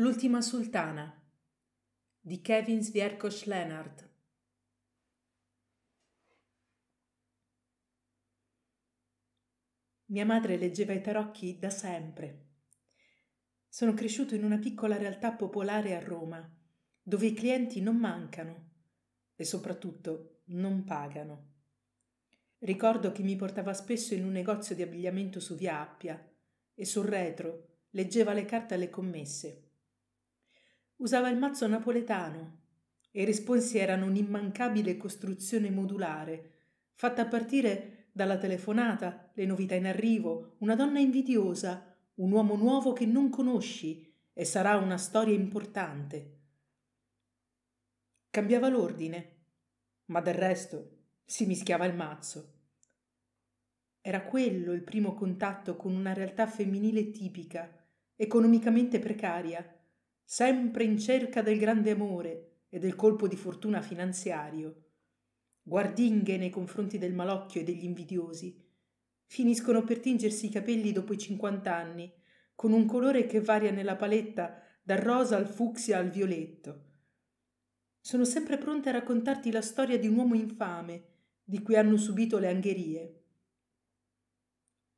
L'ultima sultana di Kevin Svierkosch Leonard. Mia madre leggeva i tarocchi da sempre. Sono cresciuto in una piccola realtà popolare a Roma, dove i clienti non mancano e soprattutto non pagano. Ricordo che mi portava spesso in un negozio di abbigliamento su via Appia e sul retro leggeva le carte alle commesse usava il mazzo napoletano e i responsi erano un'immancabile costruzione modulare, fatta a partire dalla telefonata, le novità in arrivo, una donna invidiosa, un uomo nuovo che non conosci e sarà una storia importante. Cambiava l'ordine, ma del resto si mischiava il mazzo. Era quello il primo contatto con una realtà femminile tipica, economicamente precaria, sempre in cerca del grande amore e del colpo di fortuna finanziario, guardinghe nei confronti del malocchio e degli invidiosi, finiscono per tingersi i capelli dopo i 50 anni, con un colore che varia nella paletta dal rosa al fucsia al violetto. Sono sempre pronte a raccontarti la storia di un uomo infame di cui hanno subito le angherie.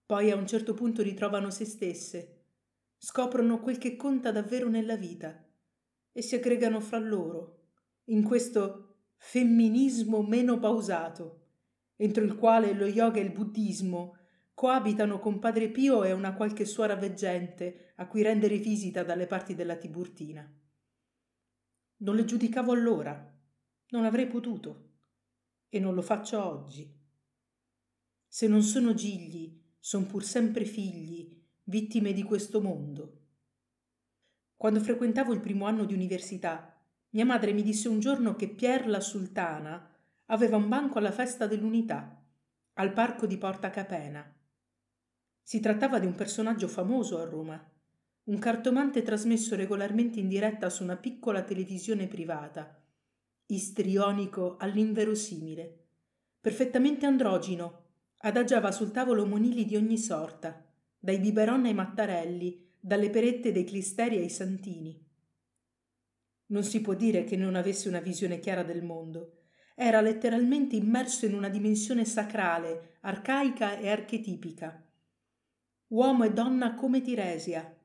Poi a un certo punto ritrovano se stesse scoprono quel che conta davvero nella vita e si aggregano fra loro in questo femminismo meno pausato, entro il quale lo yoga e il buddismo coabitano con Padre Pio e una qualche suora veggente a cui rendere visita dalle parti della Tiburtina. Non le giudicavo allora, non avrei potuto e non lo faccio oggi. Se non sono gigli, son pur sempre figli vittime di questo mondo. Quando frequentavo il primo anno di università, mia madre mi disse un giorno che Pier la Sultana aveva un banco alla festa dell'unità, al parco di Porta Capena. Si trattava di un personaggio famoso a Roma, un cartomante trasmesso regolarmente in diretta su una piccola televisione privata, istrionico all'inverosimile, perfettamente androgino, adagiava sul tavolo monili di ogni sorta, dai Biberon ai Mattarelli, dalle perette dei Clisteri ai Santini. Non si può dire che non avesse una visione chiara del mondo. Era letteralmente immerso in una dimensione sacrale, arcaica e archetipica. Uomo e donna come Tiresia,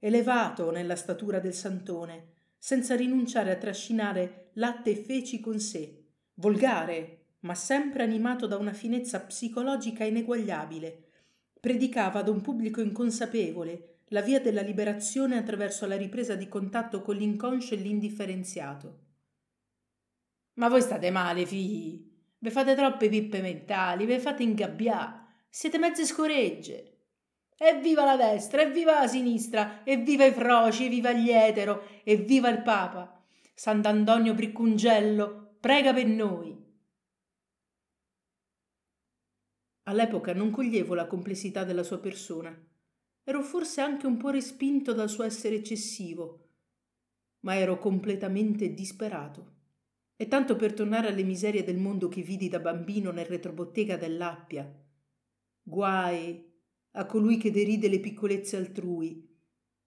elevato nella statura del santone, senza rinunciare a trascinare latte e feci con sé, volgare, ma sempre animato da una finezza psicologica ineguagliabile, predicava ad un pubblico inconsapevole la via della liberazione attraverso la ripresa di contatto con l'inconscio e l'indifferenziato. Ma voi state male, figli. Ve fate troppe pippe mentali, ve fate ingabbià. Siete mezze scoregge. Evviva la destra, evviva la sinistra, evviva i froci, evviva gli etero, evviva il Papa. Sant'Antonio Priccungello, prega per noi. All'epoca non coglievo la complessità della sua persona. Ero forse anche un po' respinto dal suo essere eccessivo, ma ero completamente disperato. E tanto per tornare alle miserie del mondo che vidi da bambino nel retrobottega dell'Appia. Guai a colui che deride le piccolezze altrui,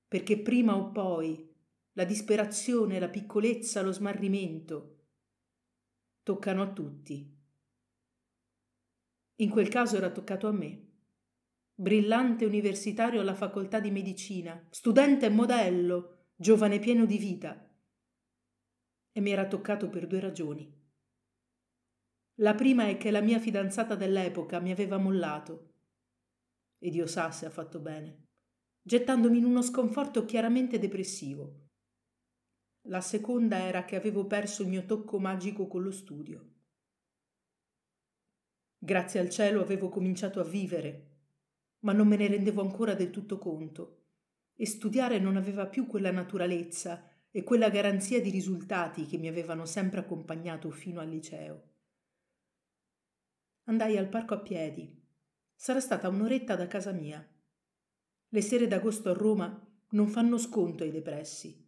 perché prima o poi la disperazione, la piccolezza, lo smarrimento toccano a tutti. In quel caso era toccato a me. Brillante universitario alla facoltà di medicina, studente modello, giovane pieno di vita. E mi era toccato per due ragioni. La prima è che la mia fidanzata dell'epoca mi aveva mollato. E Dio sa se ha fatto bene, gettandomi in uno sconforto chiaramente depressivo. La seconda era che avevo perso il mio tocco magico con lo studio. Grazie al cielo avevo cominciato a vivere, ma non me ne rendevo ancora del tutto conto, e studiare non aveva più quella naturalezza e quella garanzia di risultati che mi avevano sempre accompagnato fino al liceo. Andai al parco a piedi. Sarà stata un'oretta da casa mia. Le sere d'agosto a Roma non fanno sconto ai depressi.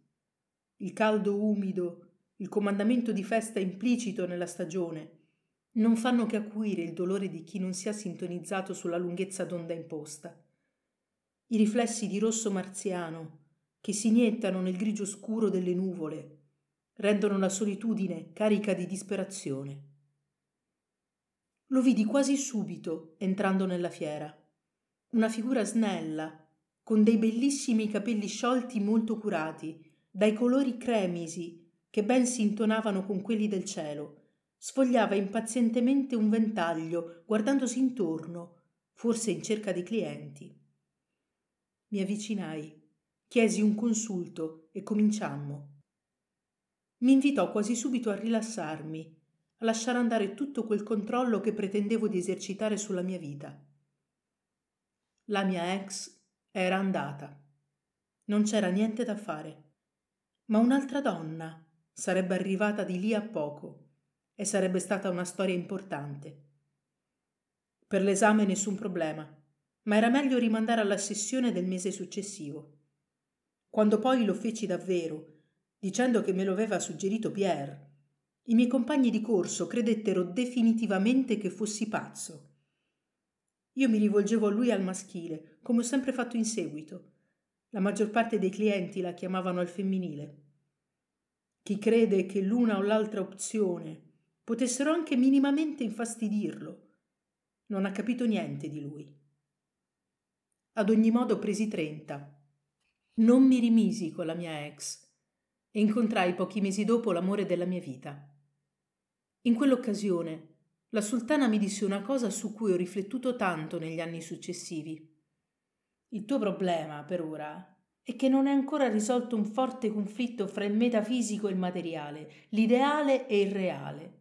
Il caldo umido, il comandamento di festa implicito nella stagione, non fanno che acuire il dolore di chi non sia sintonizzato sulla lunghezza d'onda imposta. I riflessi di rosso marziano che si iniettano nel grigio scuro delle nuvole rendono la solitudine carica di disperazione. Lo vidi quasi subito entrando nella fiera. Una figura snella, con dei bellissimi capelli sciolti molto curati, dai colori cremisi che ben si intonavano con quelli del cielo sfogliava impazientemente un ventaglio, guardandosi intorno, forse in cerca di clienti. Mi avvicinai, chiesi un consulto e cominciammo. Mi invitò quasi subito a rilassarmi, a lasciare andare tutto quel controllo che pretendevo di esercitare sulla mia vita. La mia ex era andata. Non c'era niente da fare. Ma un'altra donna sarebbe arrivata di lì a poco e sarebbe stata una storia importante. Per l'esame nessun problema, ma era meglio rimandare alla sessione del mese successivo. Quando poi lo feci davvero, dicendo che me lo aveva suggerito Pierre, i miei compagni di corso credettero definitivamente che fossi pazzo. Io mi rivolgevo a lui al maschile, come ho sempre fatto in seguito. La maggior parte dei clienti la chiamavano al femminile. Chi crede che l'una o l'altra opzione potessero anche minimamente infastidirlo. Non ha capito niente di lui. Ad ogni modo presi 30. Non mi rimisi con la mia ex e incontrai pochi mesi dopo l'amore della mia vita. In quell'occasione la sultana mi disse una cosa su cui ho riflettuto tanto negli anni successivi. Il tuo problema, per ora, è che non è ancora risolto un forte conflitto fra il metafisico e il materiale, l'ideale e il reale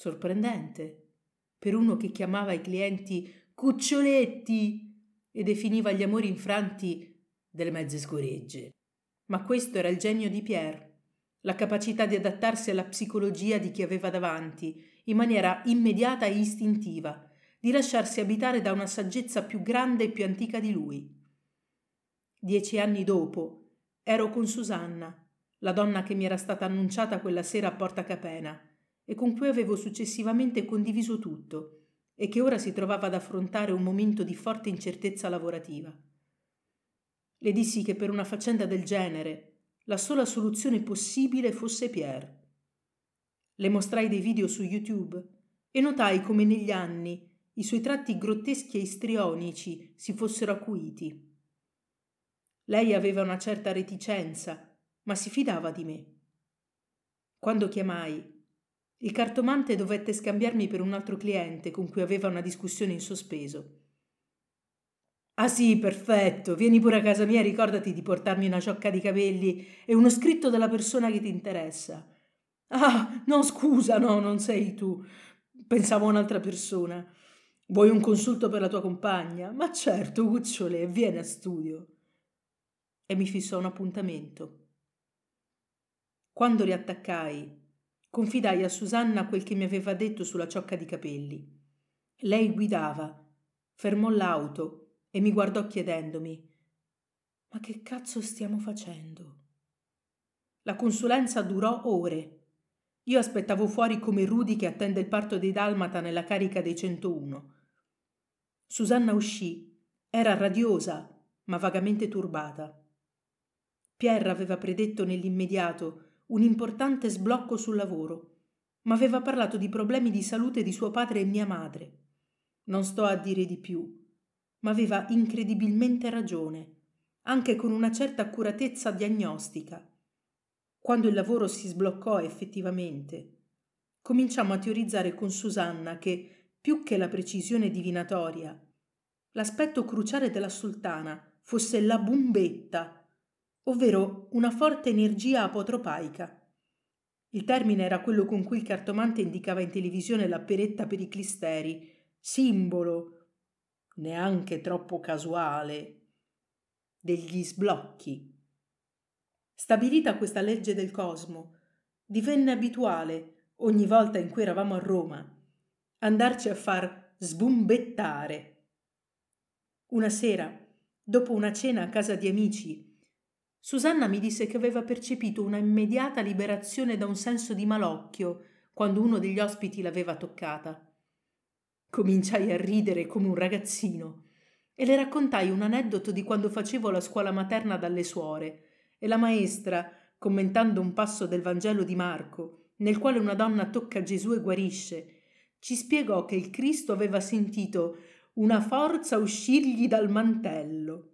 sorprendente, per uno che chiamava i clienti cuccioletti e definiva gli amori infranti delle mezze scoregge. Ma questo era il genio di Pierre, la capacità di adattarsi alla psicologia di chi aveva davanti, in maniera immediata e istintiva, di lasciarsi abitare da una saggezza più grande e più antica di lui. Dieci anni dopo ero con Susanna, la donna che mi era stata annunciata quella sera a Porta Capena e con cui avevo successivamente condiviso tutto e che ora si trovava ad affrontare un momento di forte incertezza lavorativa. Le dissi che per una faccenda del genere la sola soluzione possibile fosse Pierre. Le mostrai dei video su YouTube e notai come negli anni i suoi tratti grotteschi e istrionici si fossero acuiti. Lei aveva una certa reticenza, ma si fidava di me. Quando chiamai il cartomante dovette scambiarmi per un altro cliente con cui aveva una discussione in sospeso. Ah sì, perfetto, vieni pure a casa mia ricordati di portarmi una ciocca di capelli e uno scritto della persona che ti interessa. Ah, no, scusa, no, non sei tu. Pensavo a un'altra persona. Vuoi un consulto per la tua compagna? Ma certo, Cucciole, vieni a studio. E mi fissò un appuntamento. Quando riattaccai Confidai a Susanna quel che mi aveva detto sulla ciocca di capelli. Lei guidava, fermò l'auto e mi guardò chiedendomi Ma che cazzo stiamo facendo? La consulenza durò ore. Io aspettavo fuori come Rudy che attende il parto dei Dalmata nella carica dei 101. Susanna uscì. Era radiosa, ma vagamente turbata. Pierre aveva predetto nell'immediato un importante sblocco sul lavoro, ma aveva parlato di problemi di salute di suo padre e mia madre. Non sto a dire di più, ma aveva incredibilmente ragione, anche con una certa accuratezza diagnostica. Quando il lavoro si sbloccò effettivamente, cominciamo a teorizzare con Susanna che, più che la precisione divinatoria, l'aspetto cruciale della sultana fosse la bombetta ovvero una forte energia apotropaica. Il termine era quello con cui il cartomante indicava in televisione la peretta per i clisteri, simbolo, neanche troppo casuale, degli sblocchi. Stabilita questa legge del cosmo, divenne abituale, ogni volta in cui eravamo a Roma, andarci a far sbumbettare. Una sera, dopo una cena a casa di amici, Susanna mi disse che aveva percepito una immediata liberazione da un senso di malocchio quando uno degli ospiti l'aveva toccata. Cominciai a ridere come un ragazzino e le raccontai un aneddoto di quando facevo la scuola materna dalle suore e la maestra, commentando un passo del Vangelo di Marco, nel quale una donna tocca Gesù e guarisce, ci spiegò che il Cristo aveva sentito una forza uscirgli dal mantello.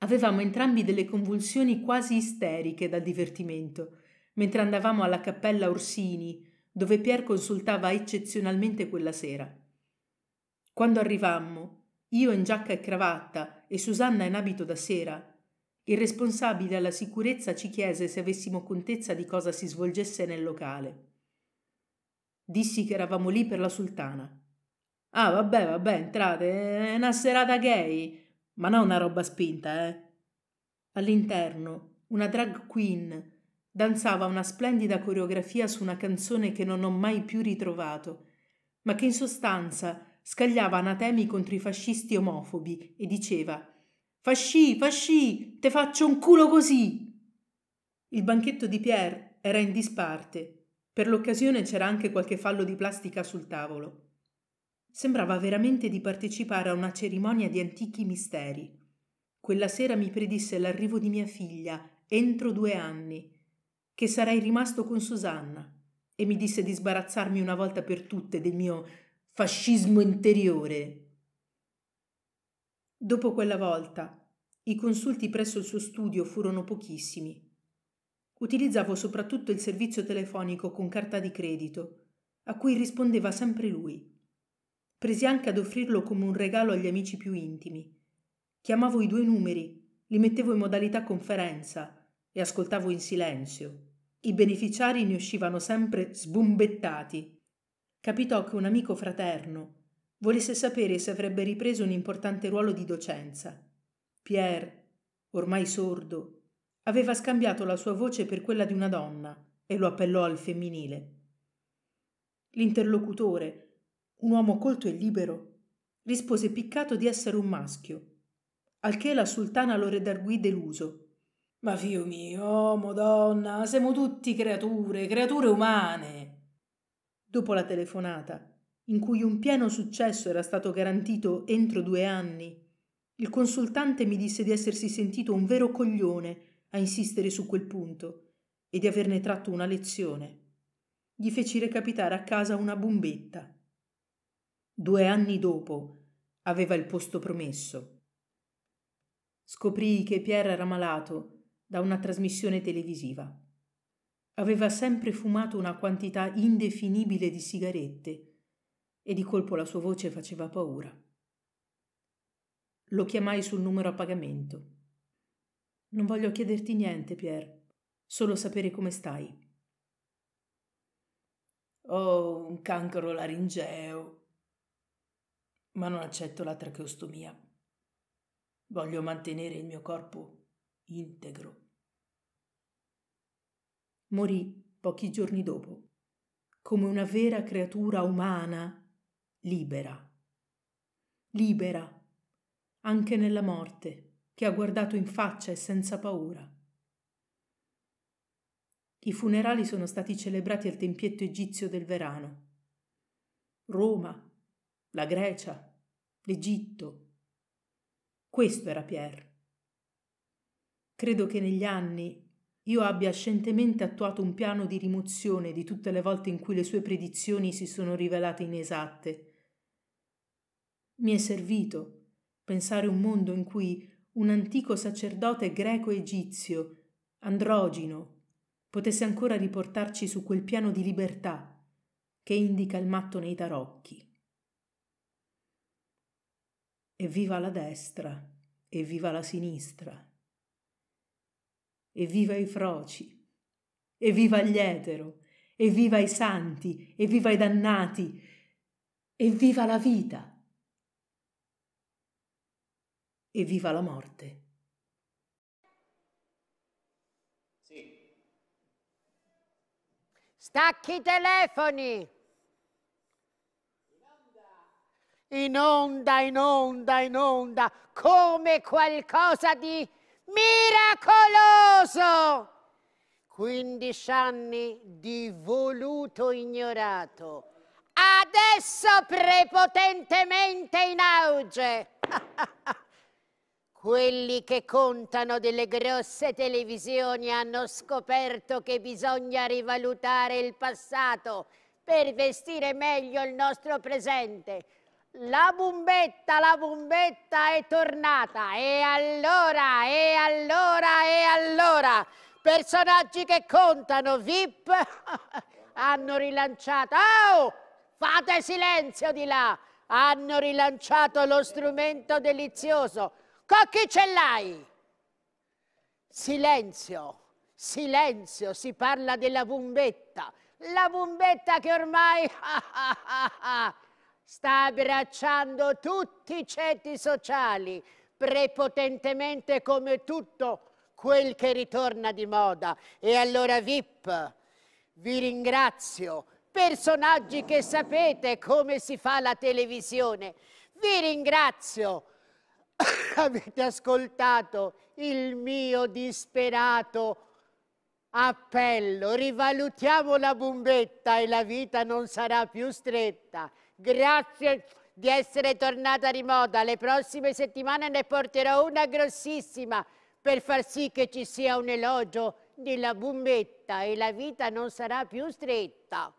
Avevamo entrambi delle convulsioni quasi isteriche dal divertimento, mentre andavamo alla cappella Orsini, dove Pier consultava eccezionalmente quella sera. Quando arrivammo, io in giacca e cravatta e Susanna in abito da sera, il responsabile alla sicurezza ci chiese se avessimo contezza di cosa si svolgesse nel locale. Dissi che eravamo lì per la sultana. Ah, vabbè, vabbè, entrate, è una serata gay ma non una mm. roba spinta, eh. All'interno, una drag queen danzava una splendida coreografia su una canzone che non ho mai più ritrovato, ma che in sostanza scagliava anatemi contro i fascisti omofobi e diceva Fasci, fasci, te faccio un culo così! Il banchetto di Pierre era in disparte. Per l'occasione c'era anche qualche fallo di plastica sul tavolo. Sembrava veramente di partecipare a una cerimonia di antichi misteri. Quella sera mi predisse l'arrivo di mia figlia entro due anni, che sarei rimasto con Susanna, e mi disse di sbarazzarmi una volta per tutte del mio fascismo interiore. Dopo quella volta, i consulti presso il suo studio furono pochissimi. Utilizzavo soprattutto il servizio telefonico con carta di credito, a cui rispondeva sempre lui. Presi anche ad offrirlo come un regalo agli amici più intimi. Chiamavo i due numeri, li mettevo in modalità conferenza e ascoltavo in silenzio. I beneficiari ne uscivano sempre sbombettati. Capitò che un amico fraterno volesse sapere se avrebbe ripreso un importante ruolo di docenza. Pierre, ormai sordo, aveva scambiato la sua voce per quella di una donna e lo appellò al femminile. L'interlocutore, un uomo colto e libero. Rispose piccato di essere un maschio, al che la sultana lo redarguì deluso. Ma figlio mio, oh madonna, siamo tutti creature, creature umane. Dopo la telefonata, in cui un pieno successo era stato garantito entro due anni, il consultante mi disse di essersi sentito un vero coglione a insistere su quel punto e di averne tratto una lezione. Gli feci recapitare a casa una bombetta due anni dopo, aveva il posto promesso. Scoprì che Pierre era malato da una trasmissione televisiva. Aveva sempre fumato una quantità indefinibile di sigarette e di colpo la sua voce faceva paura. Lo chiamai sul numero a pagamento. Non voglio chiederti niente, Pierre, solo sapere come stai. Ho un cancro laringeo, ma non accetto la tracheostomia. Voglio mantenere il mio corpo integro. Morì pochi giorni dopo, come una vera creatura umana, libera. Libera, anche nella morte, che ha guardato in faccia e senza paura. I funerali sono stati celebrati al tempietto egizio del Verano. Roma, la Grecia, l'Egitto. Questo era Pierre. Credo che negli anni io abbia scientemente attuato un piano di rimozione di tutte le volte in cui le sue predizioni si sono rivelate inesatte. Mi è servito pensare un mondo in cui un antico sacerdote greco-egizio, androgino, potesse ancora riportarci su quel piano di libertà che indica il matto nei tarocchi. Evviva la destra, e la sinistra. E i froci, e gli etero, e i santi, e i dannati, e la vita, e la morte. Stacchi i telefoni! in onda, in onda, in onda, come qualcosa di miracoloso. 15 anni di voluto ignorato, adesso prepotentemente in auge. Quelli che contano delle grosse televisioni hanno scoperto che bisogna rivalutare il passato per vestire meglio il nostro presente la bombetta, la bombetta è tornata. E allora, e allora, e allora. Personaggi che contano, VIP, hanno rilanciato. Oh, fate silenzio di là. Hanno rilanciato lo strumento delizioso. Con ce l'hai? Silenzio, silenzio, si parla della bombetta. La bombetta che ormai... sta abbracciando tutti i ceti sociali, prepotentemente come tutto quel che ritorna di moda. E allora VIP, vi ringrazio, personaggi che sapete come si fa la televisione, vi ringrazio. Avete ascoltato il mio disperato appello, rivalutiamo la bombetta e la vita non sarà più stretta. Grazie di essere tornata remota. Le prossime settimane ne porterò una grossissima per far sì che ci sia un elogio della bombetta e la vita non sarà più stretta.